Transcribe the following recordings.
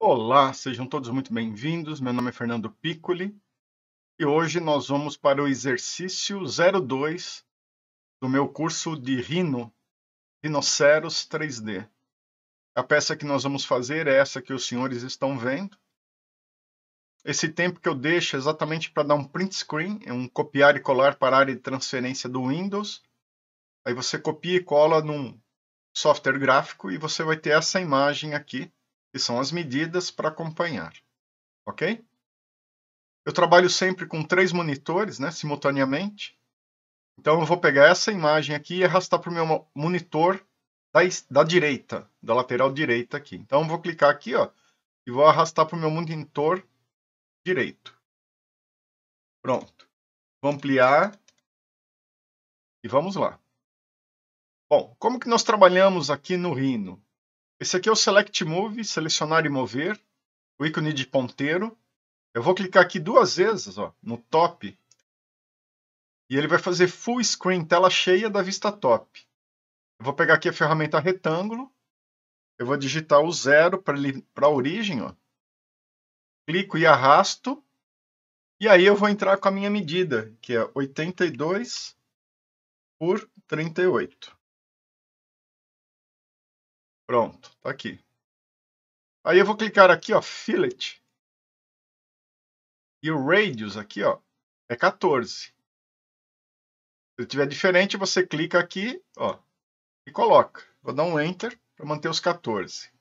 Olá, sejam todos muito bem-vindos. Meu nome é Fernando Piccoli e hoje nós vamos para o exercício 02 do meu curso de Rino, Rinoceros 3D. A peça que nós vamos fazer é essa que os senhores estão vendo. Esse tempo que eu deixo é exatamente para dar um print screen, é um copiar e colar para a área de transferência do Windows. Aí você copia e cola num software gráfico e você vai ter essa imagem aqui que são as medidas para acompanhar. Ok? Eu trabalho sempre com três monitores né, simultaneamente. Então eu vou pegar essa imagem aqui e arrastar para o meu monitor da, da, direita, da lateral direita aqui. Então eu vou clicar aqui ó, e vou arrastar para o meu monitor direito. Pronto. Vou ampliar e vamos lá. Bom, como que nós trabalhamos aqui no Rhino? Esse aqui é o Select Move, selecionar e mover, o ícone de ponteiro. Eu vou clicar aqui duas vezes, ó, no top, e ele vai fazer full screen, tela cheia da vista top. Eu vou pegar aqui a ferramenta retângulo, eu vou digitar o zero para a origem, ó. clico e arrasto, e aí eu vou entrar com a minha medida, que é 82 por 38. Pronto, tá aqui. Aí eu vou clicar aqui, ó, fillet. E o radius aqui, ó, é 14. Se ele tiver diferente, você clica aqui, ó, e coloca. Vou dar um enter para manter os 14.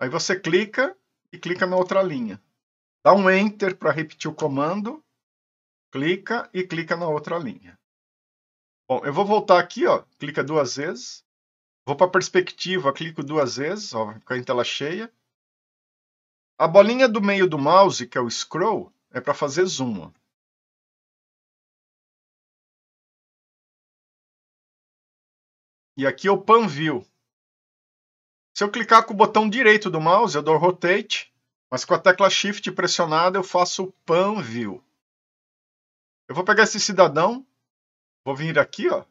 Aí você clica e clica na outra linha. Dá um enter para repetir o comando, clica e clica na outra linha. Bom, eu vou voltar aqui, ó, clica duas vezes Vou para perspectiva, clico duas vezes, ó, fica em tela cheia. A bolinha do meio do mouse, que é o scroll, é para fazer zoom. Ó. E aqui é o pan view. Se eu clicar com o botão direito do mouse, eu dou rotate, mas com a tecla shift pressionada eu faço pan view. Eu vou pegar esse cidadão, vou vir aqui, ó,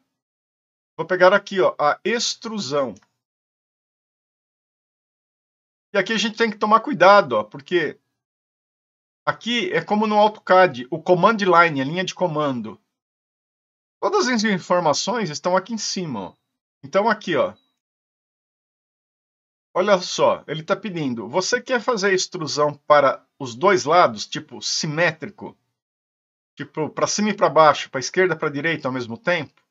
Vou pegar aqui, ó, a extrusão. E aqui a gente tem que tomar cuidado, ó, porque aqui é como no AutoCAD, o command line, a linha de comando. Todas as informações estão aqui em cima. Ó. Então aqui, ó. Olha só, ele está pedindo. Você quer fazer a extrusão para os dois lados, tipo simétrico, tipo para cima e para baixo, para esquerda e para direita ao mesmo tempo?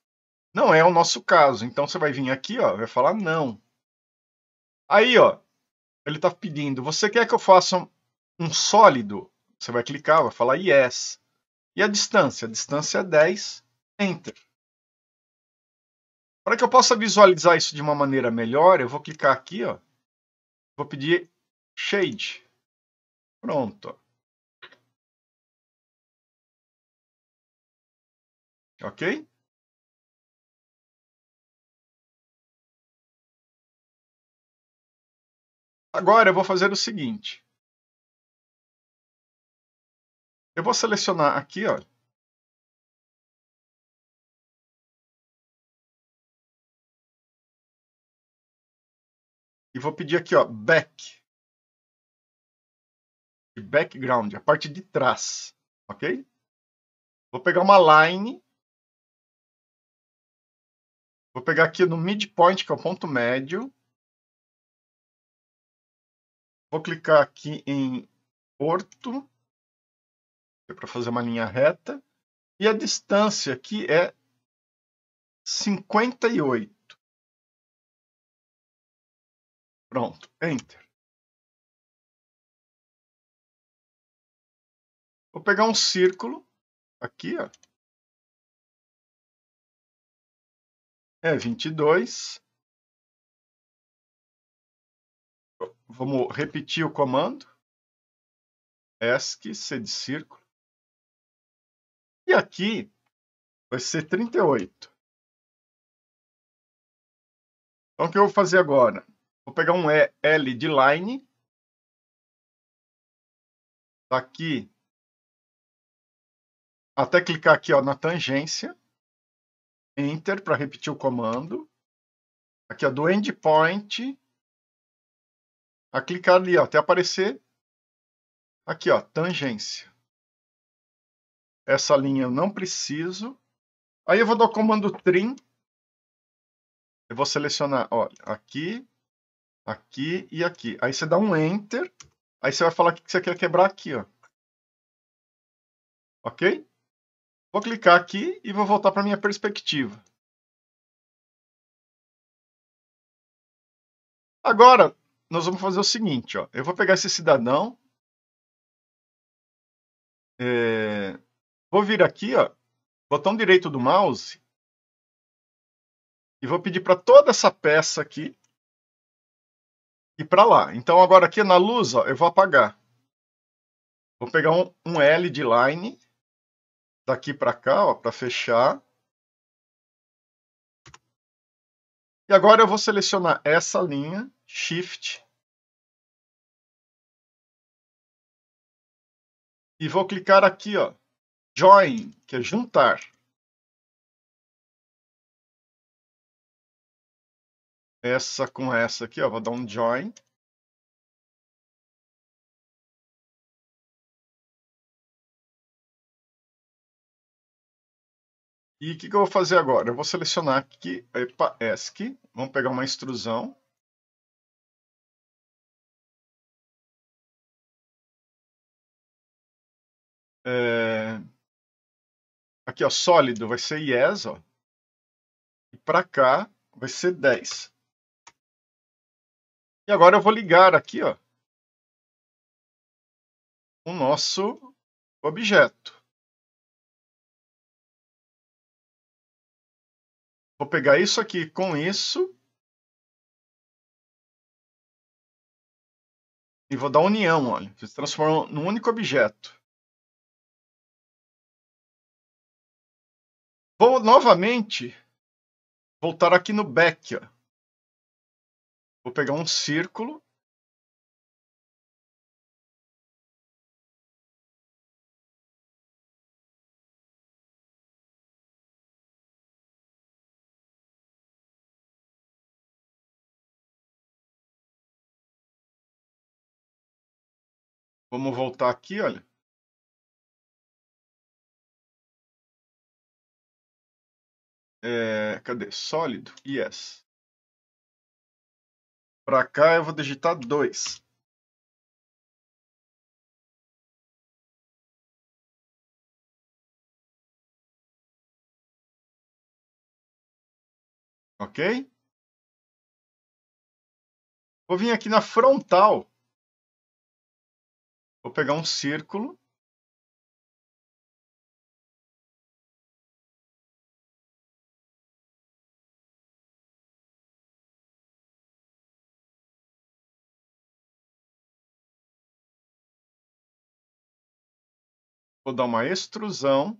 Não é o nosso caso. Então você vai vir aqui, ó, vai falar não. Aí, ó, ele está pedindo, você quer que eu faça um sólido? Você vai clicar, vai falar yes. E a distância? A distância é 10, enter. Para que eu possa visualizar isso de uma maneira melhor, eu vou clicar aqui, ó. Vou pedir shade. Pronto. Ok? Agora eu vou fazer o seguinte. Eu vou selecionar aqui, ó. E vou pedir aqui, ó, back. background, a parte de trás, ok? Vou pegar uma line. Vou pegar aqui no midpoint, que é o ponto médio. Vou clicar aqui em Porto, é para fazer uma linha reta. E a distância aqui é 58. Pronto, Enter. Vou pegar um círculo aqui, ó. É 22. vamos repetir o comando. ESC, C de círculo. E aqui vai ser 38. Então, o que eu vou fazer agora? Vou pegar um L de line. Tá aqui até clicar aqui ó, na tangência. Enter para repetir o comando. Aqui ó, do endpoint a clicar ali ó, até aparecer aqui ó, tangência. Essa linha eu não preciso. Aí eu vou dar o comando trim. Eu vou selecionar olha, aqui, aqui e aqui. Aí você dá um enter. Aí você vai falar que você quer quebrar aqui, ó. Ok? Vou clicar aqui e vou voltar para minha perspectiva. Agora, nós vamos fazer o seguinte, ó. Eu vou pegar esse cidadão. É, vou vir aqui, ó, botão direito do mouse. E vou pedir para toda essa peça aqui e para lá. Então agora aqui na luz, ó, eu vou apagar. Vou pegar um, um L de line daqui para cá, ó, para fechar. E agora eu vou selecionar essa linha Shift. E vou clicar aqui, ó, Join, que é juntar. Essa com essa aqui, ó, vou dar um join. E o que, que, eu vou fazer agora? Eu vou selecionar aqui, epa, ESC, vamos pegar uma extrusão. É... Aqui, ó, sólido vai ser yes, ó. E para cá vai ser 10. E agora eu vou ligar aqui, ó, o nosso objeto. Vou pegar isso aqui com isso. E vou dar união, olha. Se transforma num único objeto. Vou novamente voltar aqui no back. Ó. Vou pegar um círculo. Vamos voltar aqui, olha. É, cadê? Sólido. Yes. Para cá eu vou digitar 2. Ok? Vou vir aqui na frontal. Vou pegar um círculo. vou dar uma extrusão.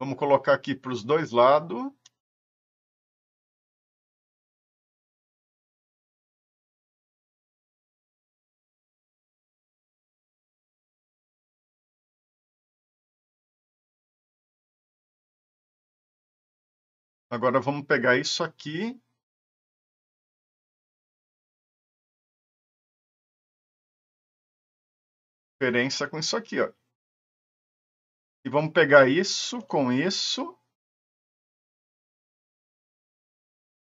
Vamos colocar aqui para os dois lados. Agora vamos pegar isso aqui. Diferença com isso aqui, ó. E vamos pegar isso com isso.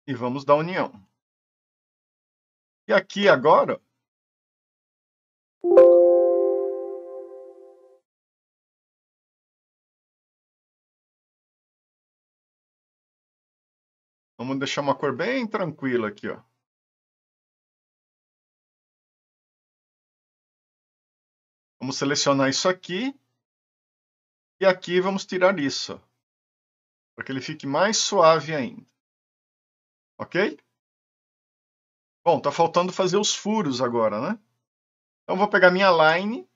E vamos dar união. E aqui agora, Vamos deixar uma cor bem tranquila aqui, ó. Vamos selecionar isso aqui. E aqui vamos tirar isso. Para que ele fique mais suave ainda. Ok? Bom, tá faltando fazer os furos agora, né? Então vou pegar minha line.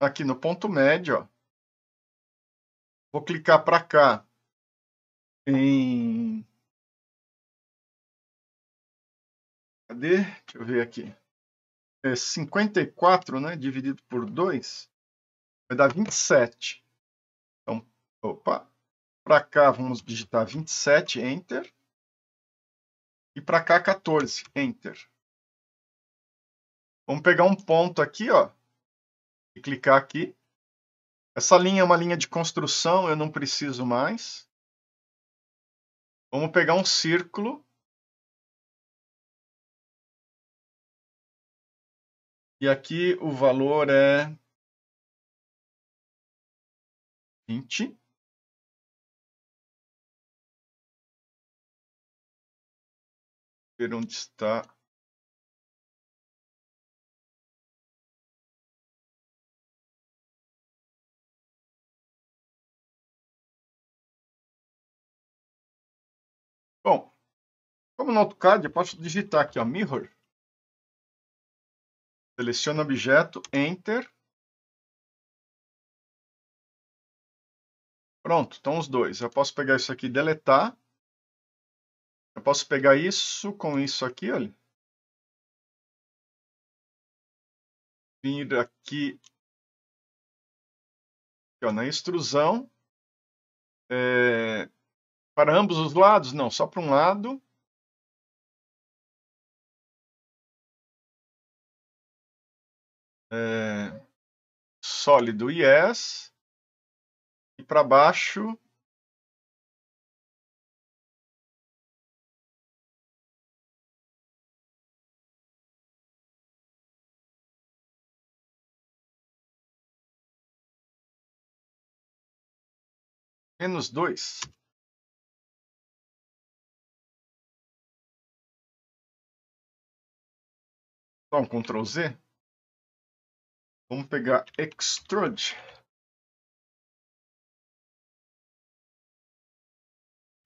Aqui no ponto médio, ó. Vou clicar para cá em. Cadê? Deixa eu ver aqui. É 54, né? Dividido por 2 vai dar 27. Então, opa. Para cá vamos digitar 27, enter. E para cá 14, enter. Vamos pegar um ponto aqui, ó. E clicar aqui. Essa linha é uma linha de construção, eu não preciso mais. Vamos pegar um círculo. E aqui o valor é 20. Ver onde está Bom, como no AutoCAD, eu posso digitar aqui, ó, mirror. seleciona o objeto, enter. Pronto, estão os dois. Eu posso pegar isso aqui e deletar. Eu posso pegar isso com isso aqui, olha. Vir aqui, aqui ó, na extrusão. É, para ambos os lados? Não, só para um lado. É, sólido, yes. E para baixo. Menos dois. Então Ctrl Z. Vamos pegar Extrude.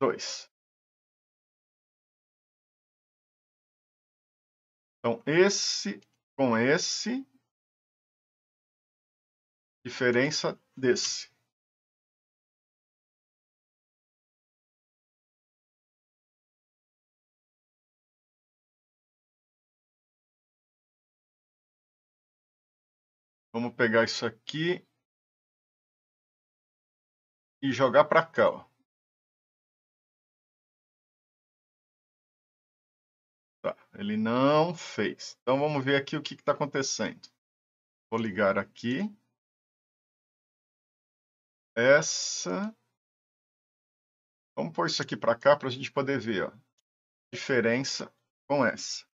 Dois. Então, esse com esse, diferença desse. Vamos pegar isso aqui e jogar para cá, ó. Tá, ele não fez. Então vamos ver aqui o que está acontecendo. Vou ligar aqui. Essa. Vamos pôr isso aqui para cá para a gente poder ver ó, a diferença com essa.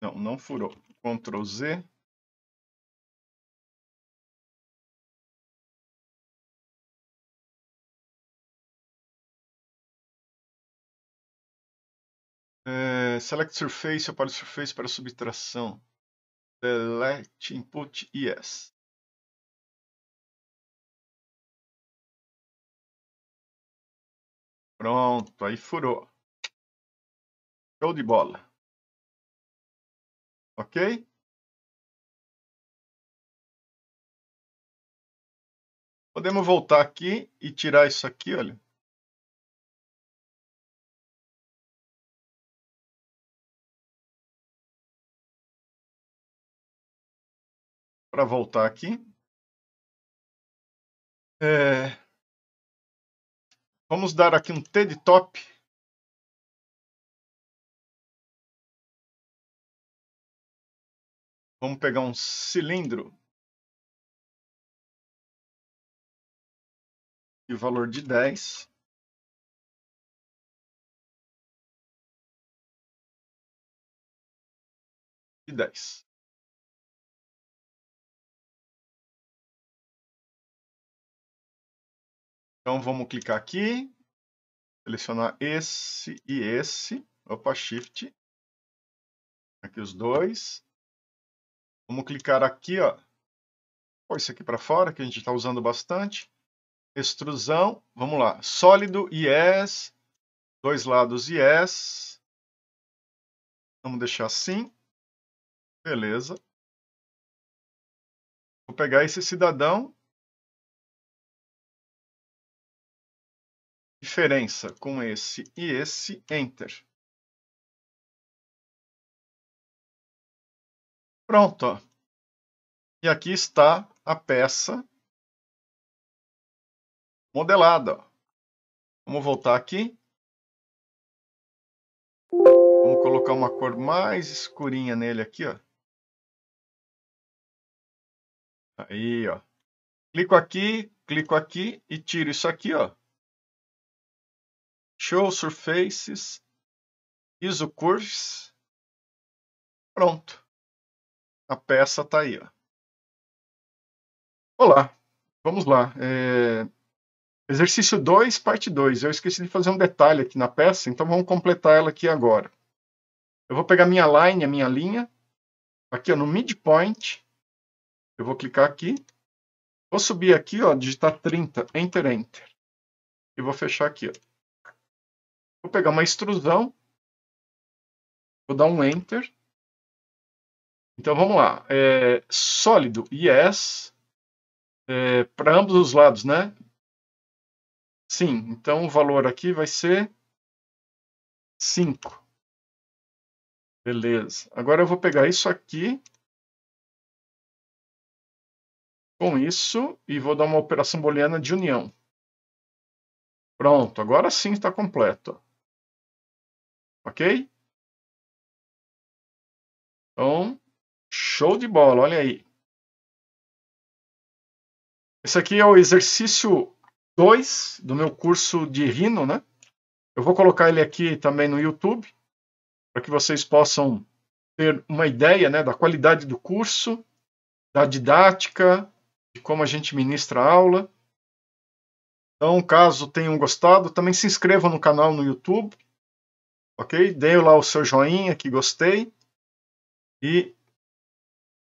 Não, não furou. Ctrl Z. É, select surface, apare surface para subtração. Select input yes. Pronto, aí furou. Show de bola. Ok? Podemos voltar aqui e tirar isso aqui, olha. Para voltar aqui. É... Vamos dar aqui um T de top. Vamos pegar um cilindro. E o valor de 10. E 10. Então vamos clicar aqui, selecionar esse e esse, opa, shift, aqui os dois, Vamos clicar aqui, ó. Pôr isso aqui para fora, que a gente está usando bastante. Extrusão, vamos lá. Sólido, yes. Dois lados, yes. Vamos deixar assim. Beleza. Vou pegar esse cidadão. Diferença com esse e esse, enter. Pronto. Ó. E aqui está a peça modelada. Ó. Vamos voltar aqui. Vamos colocar uma cor mais escurinha nele aqui, ó. Aí, ó. Clico aqui, clico aqui e tiro isso aqui, ó. Show Surfaces, ISO Curves. Pronto a peça está aí. Ó. Olá, vamos lá. É... Exercício 2, parte 2. Eu esqueci de fazer um detalhe aqui na peça, então vamos completar ela aqui agora. Eu vou pegar minha line, a minha linha, aqui ó, no midpoint, eu vou clicar aqui, vou subir aqui, ó, digitar 30, enter, enter, e vou fechar aqui. Ó. Vou pegar uma extrusão, vou dar um enter, então vamos lá. É, sólido, yes. É, Para ambos os lados, né? Sim. Então o valor aqui vai ser 5. Beleza. Agora eu vou pegar isso aqui. Com isso, e vou dar uma operação booleana de união. Pronto, agora sim está completo. Ok? Então, Show de bola, olha aí. Esse aqui é o exercício 2 do meu curso de rino, né? Eu vou colocar ele aqui também no YouTube, para que vocês possam ter uma ideia né, da qualidade do curso, da didática, de como a gente ministra a aula. Então, caso tenham gostado, também se inscrevam no canal no YouTube, ok? Deem lá o seu joinha que gostei. E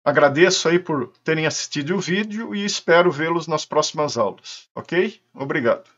Agradeço aí por terem assistido o vídeo e espero vê-los nas próximas aulas, ok? Obrigado.